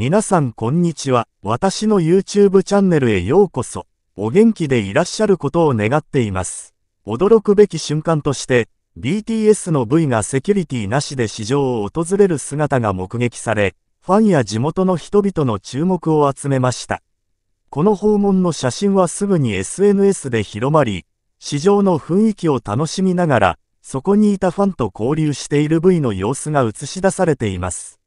皆さんこんにちは。私の YouTube チャンネルへようこそ。お元気でいらっしゃることを願っています。驚くべき瞬間として、BTS の V がセキュリティなしで市場を訪れる姿が目撃され、ファンや地元の人々の注目を集めました。この訪問の写真はすぐに SNS で広まり、市場の雰囲気を楽しみながら、そこにいたファンと交流している V の様子が映し出されています。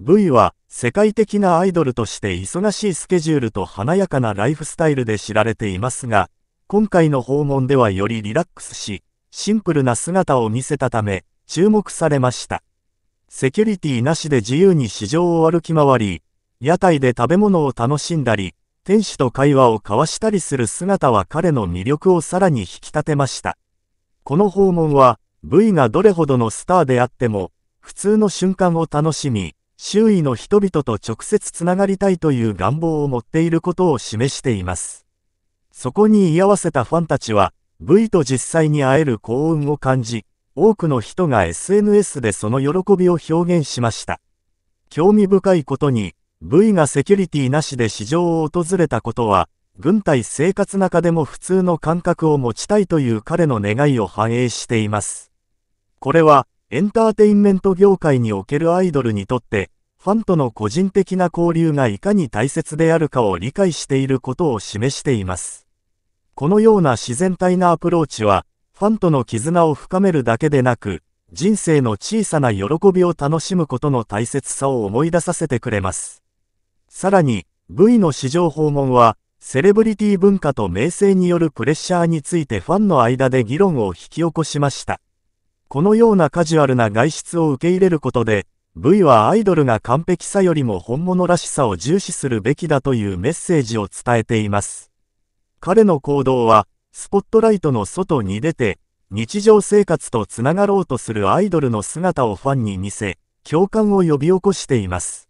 V は世界的なアイドルとして忙しいスケジュールと華やかなライフスタイルで知られていますが、今回の訪問ではよりリラックスし、シンプルな姿を見せたため、注目されました。セキュリティなしで自由に市場を歩き回り、屋台で食べ物を楽しんだり、店主と会話を交わしたりする姿は彼の魅力をさらに引き立てました。この訪問は、V がどれほどのスターであっても、普通の瞬間を楽しみ、周囲の人々と直接つながりたいという願望を持っていることを示しています。そこに居合わせたファンたちは、V と実際に会える幸運を感じ、多くの人が SNS でその喜びを表現しました。興味深いことに、V がセキュリティなしで市場を訪れたことは、軍隊生活中でも普通の感覚を持ちたいという彼の願いを反映しています。これは、エンターテインメント業界におけるアイドルにとって、ファンとの個人的な交流がいかに大切であるかを理解していることを示しています。このような自然体なアプローチは、ファンとの絆を深めるだけでなく、人生の小さな喜びを楽しむことの大切さを思い出させてくれます。さらに、V の市場訪問は、セレブリティ文化と名声によるプレッシャーについてファンの間で議論を引き起こしました。このようなカジュアルな外出を受け入れることで、V はアイドルが完璧さよりも本物らしさを重視するべきだというメッセージを伝えています。彼の行動は、スポットライトの外に出て、日常生活とつながろうとするアイドルの姿をファンに見せ、共感を呼び起こしています。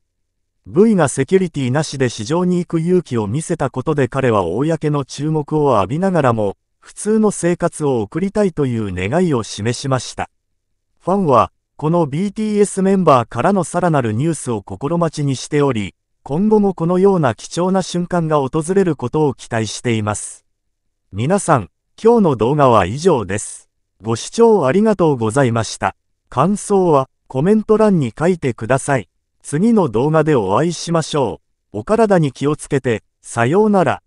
V がセキュリティなしで市場に行く勇気を見せたことで彼は公の注目を浴びながらも、普通の生活を送りたいという願いを示しました。ファンは、この BTS メンバーからのさらなるニュースを心待ちにしており、今後もこのような貴重な瞬間が訪れることを期待しています。皆さん、今日の動画は以上です。ご視聴ありがとうございました。感想はコメント欄に書いてください。次の動画でお会いしましょう。お体に気をつけて、さようなら。